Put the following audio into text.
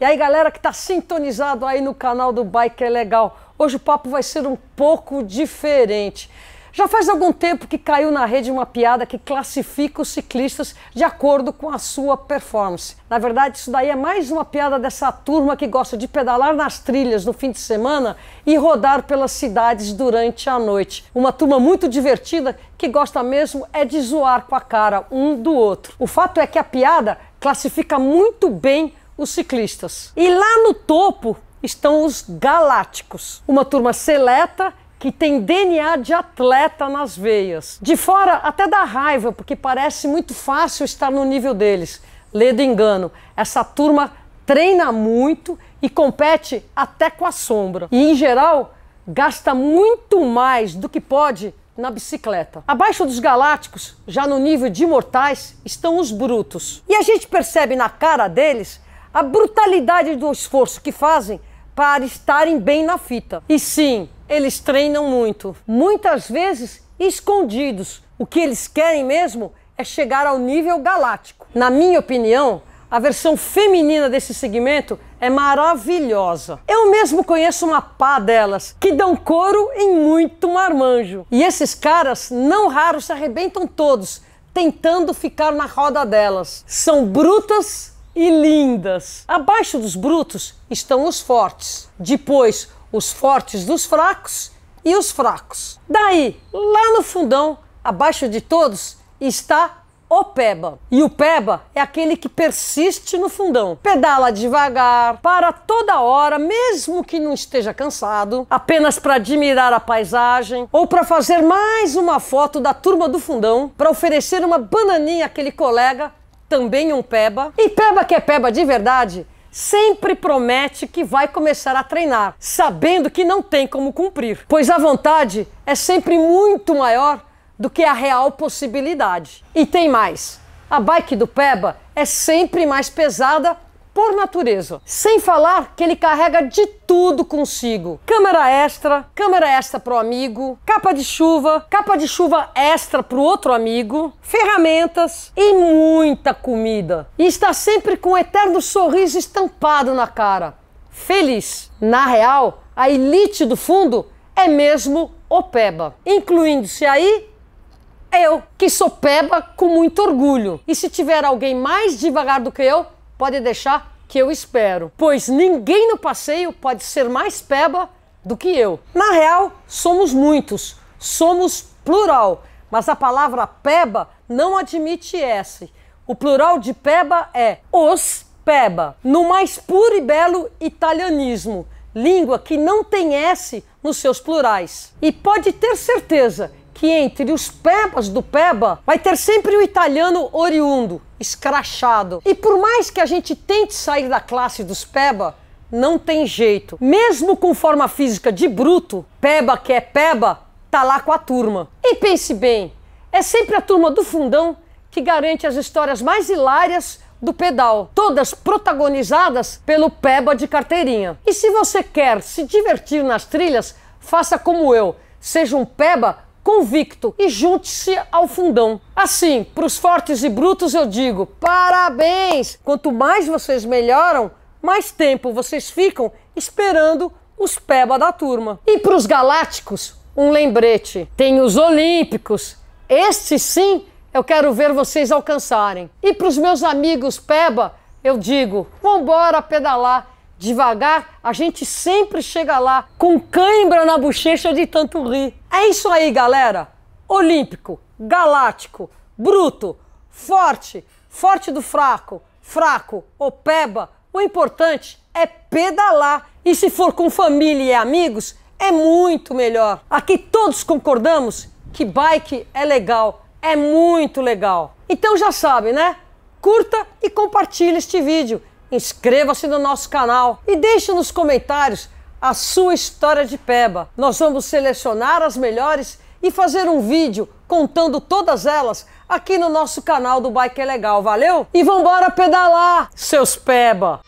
E aí, galera que está sintonizado aí no canal do Bike é Legal, hoje o papo vai ser um pouco diferente. Já faz algum tempo que caiu na rede uma piada que classifica os ciclistas de acordo com a sua performance. Na verdade, isso daí é mais uma piada dessa turma que gosta de pedalar nas trilhas no fim de semana e rodar pelas cidades durante a noite. Uma turma muito divertida que gosta mesmo é de zoar com a cara um do outro. O fato é que a piada classifica muito bem os ciclistas. E lá no topo estão os galácticos, uma turma seleta que tem DNA de atleta nas veias. De fora até dá raiva, porque parece muito fácil estar no nível deles. Lê do engano, essa turma treina muito e compete até com a sombra. E em geral, gasta muito mais do que pode na bicicleta. Abaixo dos galácticos, já no nível de mortais, estão os brutos. E a gente percebe na cara deles a brutalidade do esforço que fazem para estarem bem na fita. E sim, eles treinam muito, muitas vezes escondidos. O que eles querem mesmo é chegar ao nível galáctico. Na minha opinião, a versão feminina desse segmento é maravilhosa. Eu mesmo conheço uma pá delas que dão couro em muito marmanjo. E esses caras, não raros, se arrebentam todos tentando ficar na roda delas. São brutas e lindas. Abaixo dos brutos estão os fortes, depois os fortes dos fracos e os fracos. Daí, lá no fundão, abaixo de todos, está o peba. E o peba é aquele que persiste no fundão. Pedala devagar, para toda hora, mesmo que não esteja cansado, apenas para admirar a paisagem ou para fazer mais uma foto da turma do fundão, para oferecer uma bananinha àquele colega também um peba. E peba que é peba de verdade, sempre promete que vai começar a treinar, sabendo que não tem como cumprir, pois a vontade é sempre muito maior do que a real possibilidade. E tem mais: a bike do Peba é sempre mais pesada por natureza. Sem falar que ele carrega de tudo consigo: câmera extra, câmera extra pro amigo, capa de chuva, capa de chuva extra pro outro amigo, ferramentas e muita comida. E está sempre com um eterno sorriso estampado na cara. Feliz. Na real, a elite do fundo é mesmo o Peba, incluindo-se aí eu, que sou Peba com muito orgulho. E se tiver alguém mais devagar do que eu, pode deixar que eu espero, pois ninguém no passeio pode ser mais peba do que eu. Na real, somos muitos, somos plural, mas a palavra peba não admite S. O plural de peba é os peba, no mais puro e belo italianismo, língua que não tem S nos seus plurais. E pode ter certeza que entre os pebas do peba vai ter sempre o italiano oriundo, escrachado. E por mais que a gente tente sair da classe dos peba, não tem jeito. Mesmo com forma física de bruto, peba que é peba, tá lá com a turma. E pense bem, é sempre a turma do fundão que garante as histórias mais hilárias do pedal, todas protagonizadas pelo peba de carteirinha. E se você quer se divertir nas trilhas, faça como eu, seja um peba convicto e junte-se ao fundão. Assim, para os fortes e brutos eu digo: parabéns! Quanto mais vocês melhoram, mais tempo vocês ficam esperando os peba da turma. E para os galácticos, um lembrete: tem os olímpicos. Este sim eu quero ver vocês alcançarem. E para os meus amigos peba, eu digo: vambora pedalar devagar, a gente sempre chega lá com cãibra na bochecha de tanto rir. É isso aí, galera. Olímpico, galáctico, bruto, forte, forte do fraco, fraco, opeba. O importante é pedalar. E se for com família e amigos, é muito melhor. Aqui todos concordamos que bike é legal, é muito legal. Então já sabe, né? Curta e compartilhe este vídeo inscreva-se no nosso canal e deixe nos comentários a sua história de peba. Nós vamos selecionar as melhores e fazer um vídeo contando todas elas aqui no nosso canal do Bike é Legal, valeu? E vambora pedalar, seus peba!